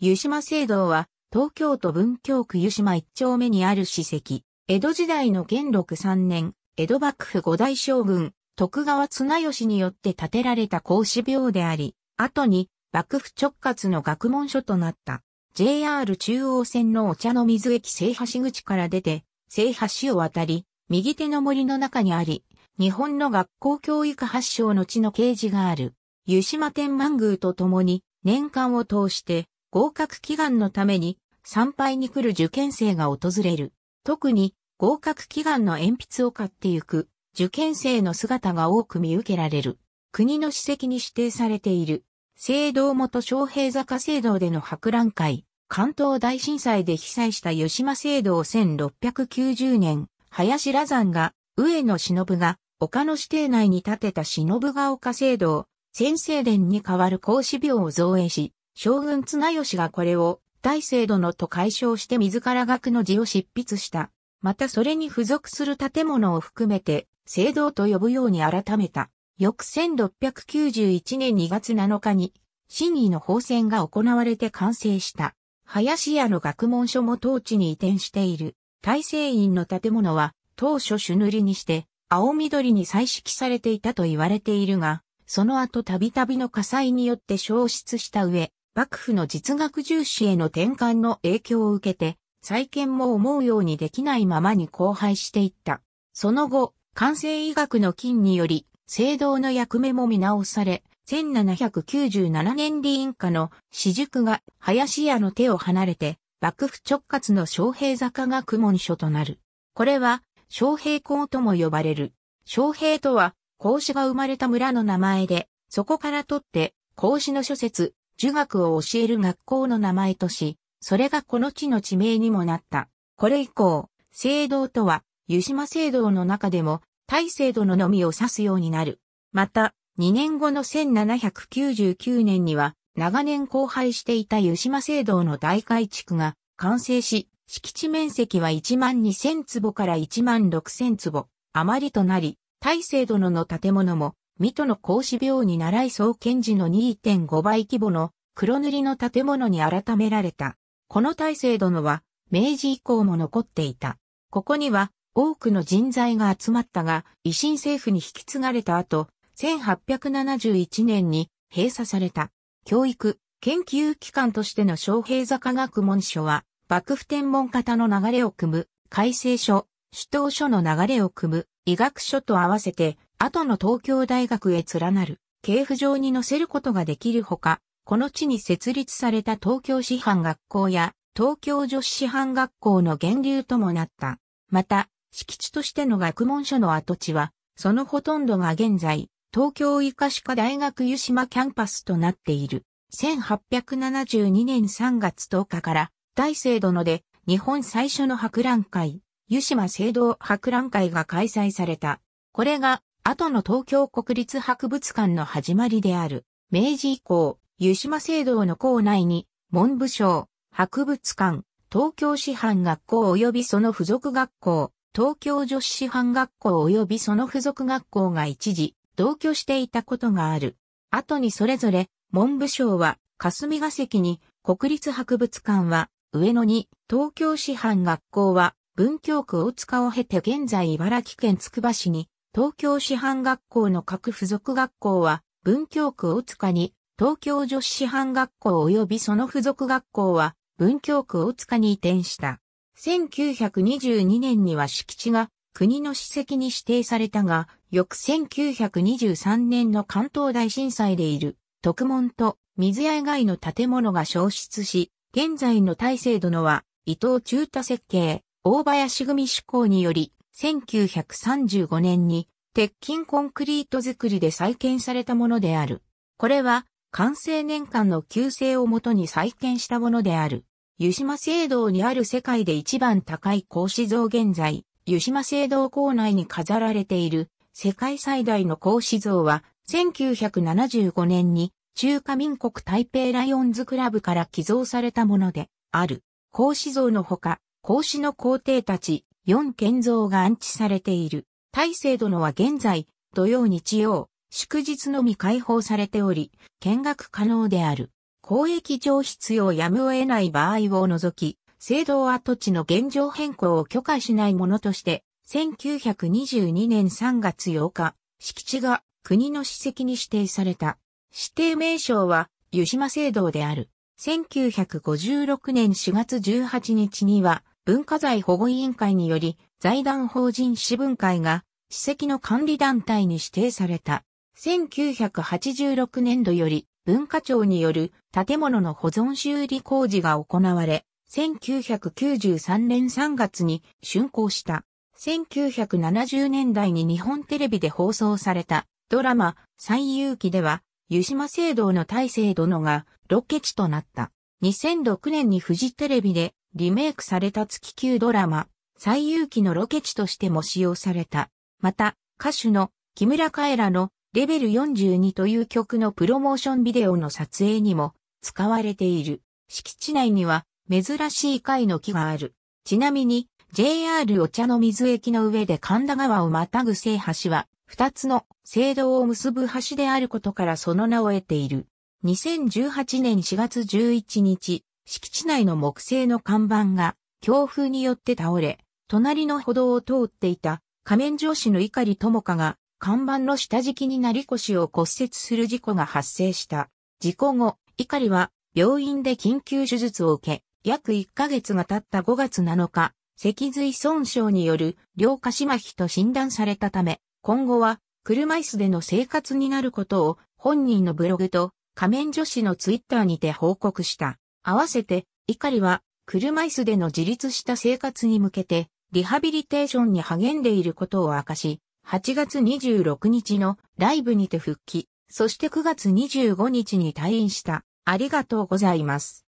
湯島聖堂は、東京都文京区湯島一丁目にある史跡。江戸時代の元禄三年、江戸幕府五代将軍、徳川綱吉によって建てられた孔子廟であり、後に幕府直轄の学問所となった。JR 中央線のお茶の水駅西橋口から出て、西橋を渡り、右手の森の中にあり、日本の学校教育発祥の地の掲示がある。湯島天満宮と共に、年間を通して、合格祈願のために参拝に来る受験生が訪れる。特に合格祈願の鉛筆を買ってゆく受験生の姿が多く見受けられる。国の史跡に指定されている。聖堂元昌平坂聖堂での博覧会、関東大震災で被災した吉間聖堂1690年、林羅山が、上野忍が、丘の指定内に建てた忍が丘聖堂、先生殿に代わる孔子廟を造営し、将軍綱吉がこれを大聖殿と解消して自ら学の字を執筆した。またそれに付属する建物を含めて、聖堂と呼ぶように改めた。翌1691年2月7日に、真偽の法選が行われて完成した。林家の学問所も当地に移転している。大聖院の建物は、当初朱塗りにして、青緑に彩色されていたと言われているが、その後たびたびの火災によって消失した上、幕府の実学重視への転換の影響を受けて、再建も思うようにできないままに荒廃していった。その後、完成医学の金により、聖堂の役目も見直され、1797年理院下の私塾が林家の手を離れて、幕府直轄の昌平坂が学問書となる。これは、昌平校とも呼ばれる。昌平とは、孔子が生まれた村の名前で、そこから取って、孔子の諸説、儒学を教える学校の名前とし、それがこの地の地名にもなった。これ以降、聖堂とは、湯島聖堂の中でも、大聖堂ののみを指すようになる。また、2年後の1799年には、長年荒廃していた湯島聖堂の大改築が完成し、敷地面積は1万2000坪から1万6000坪余りとなり、大聖殿の建物も水戸の孔子廟に習い創建時の2.5倍規模の黒塗りの建物に改められた。この大聖殿は明治以降も残っていた。ここには多くの人材が集まったが、維新政府に引き継がれた後、1871年に閉鎖された。教育、研究機関としての昌平座科学文書は、幕府天文方の流れを組む、改正書、首都書の流れを組む、医学書と合わせて後の東京大学へ連なる、系譜上に載せることができるほか、この地に設立された東京師範学校や東京女子師範学校の源流ともなった。また、敷地としての学問所の跡地は、そのほとんどが現在、東京医科歯科大学湯島キャンパスとなっている。1872年3月10日から、大聖殿で日本最初の博覧会、湯島聖堂博覧会が開催された。これが後の東京国立博物館の始まりである、明治以降、湯島聖堂の校内に、文部省、博物館、東京師範学校及びその付属学校、東京女子師範学校及びその付属学校が一時、同居していたことがある。後にそれぞれ、文部省は霞が関に、国立博物館は上野に、東京師範学校は文京区大塚を経て現在茨城県つくば市に東京師範学校の各付属学校は、文京区大塚に、東京女子師範学校及びその付属学校は、文京区大塚に移転した。1922年には敷地が国の史跡に指定されたが、翌1923年の関東大震災でいる特門と水屋以外の建物が消失し、現在の大聖殿は伊藤中太設計、大林組志向により1935年に鉄筋コンクリート作りで再建されたものである。これは完成年間の旧制をもとに再建したものである。湯島聖堂にある世界で一番高い格子像現在、湯島聖堂構内に飾られている世界最大の格子像は1975年に中華民国台北ライオンズクラブから寄贈されたものである。格子像のほか、孔子の皇帝たち、四建造が安置されている。大聖殿は現在、土曜日曜、祝日のみ開放されており、見学可能である。公益上必要やむを得ない場合を除き、聖堂跡地の現状変更を許可しないものとして、1922年3月8日、敷地が国の史跡に指定された。指定名称は、湯島聖堂である。1956年4月18日には文化財保護委員会により財団法人史文会が史跡の管理団体に指定された。1986年度より文化庁による建物の保存修理工事が行われ、1993年3月に竣工した。1970年代に日本テレビで放送されたドラマ最有機では湯島聖堂の大聖殿がロケ地となった。2006年にフジテレビでリメイクされた月級ドラマ、最有機のロケ地としても使用された。また、歌手の木村カエラのレベル42という曲のプロモーションビデオの撮影にも使われている。敷地内には珍しい貝の木がある。ちなみに JR お茶の水駅の上で神田川をまたぐ聖橋は二つの聖堂を結ぶ橋であることからその名を得ている。2018年4月11日、敷地内の木製の看板が強風によって倒れ、隣の歩道を通っていた仮面上司の碇智香が看板の下敷きになり腰を骨折する事故が発生した。事故後、碇は病院で緊急手術を受け、約1ヶ月が経った5月7日、脊髄損傷による両下肢麻痺と診断されたため、今後は車椅子での生活になることを本人のブログと仮面女子のツイッターにて報告した。合わせて、碇は車椅子での自立した生活に向けてリハビリテーションに励んでいることを明かし、8月26日のライブにて復帰、そして9月25日に退院した。ありがとうございます。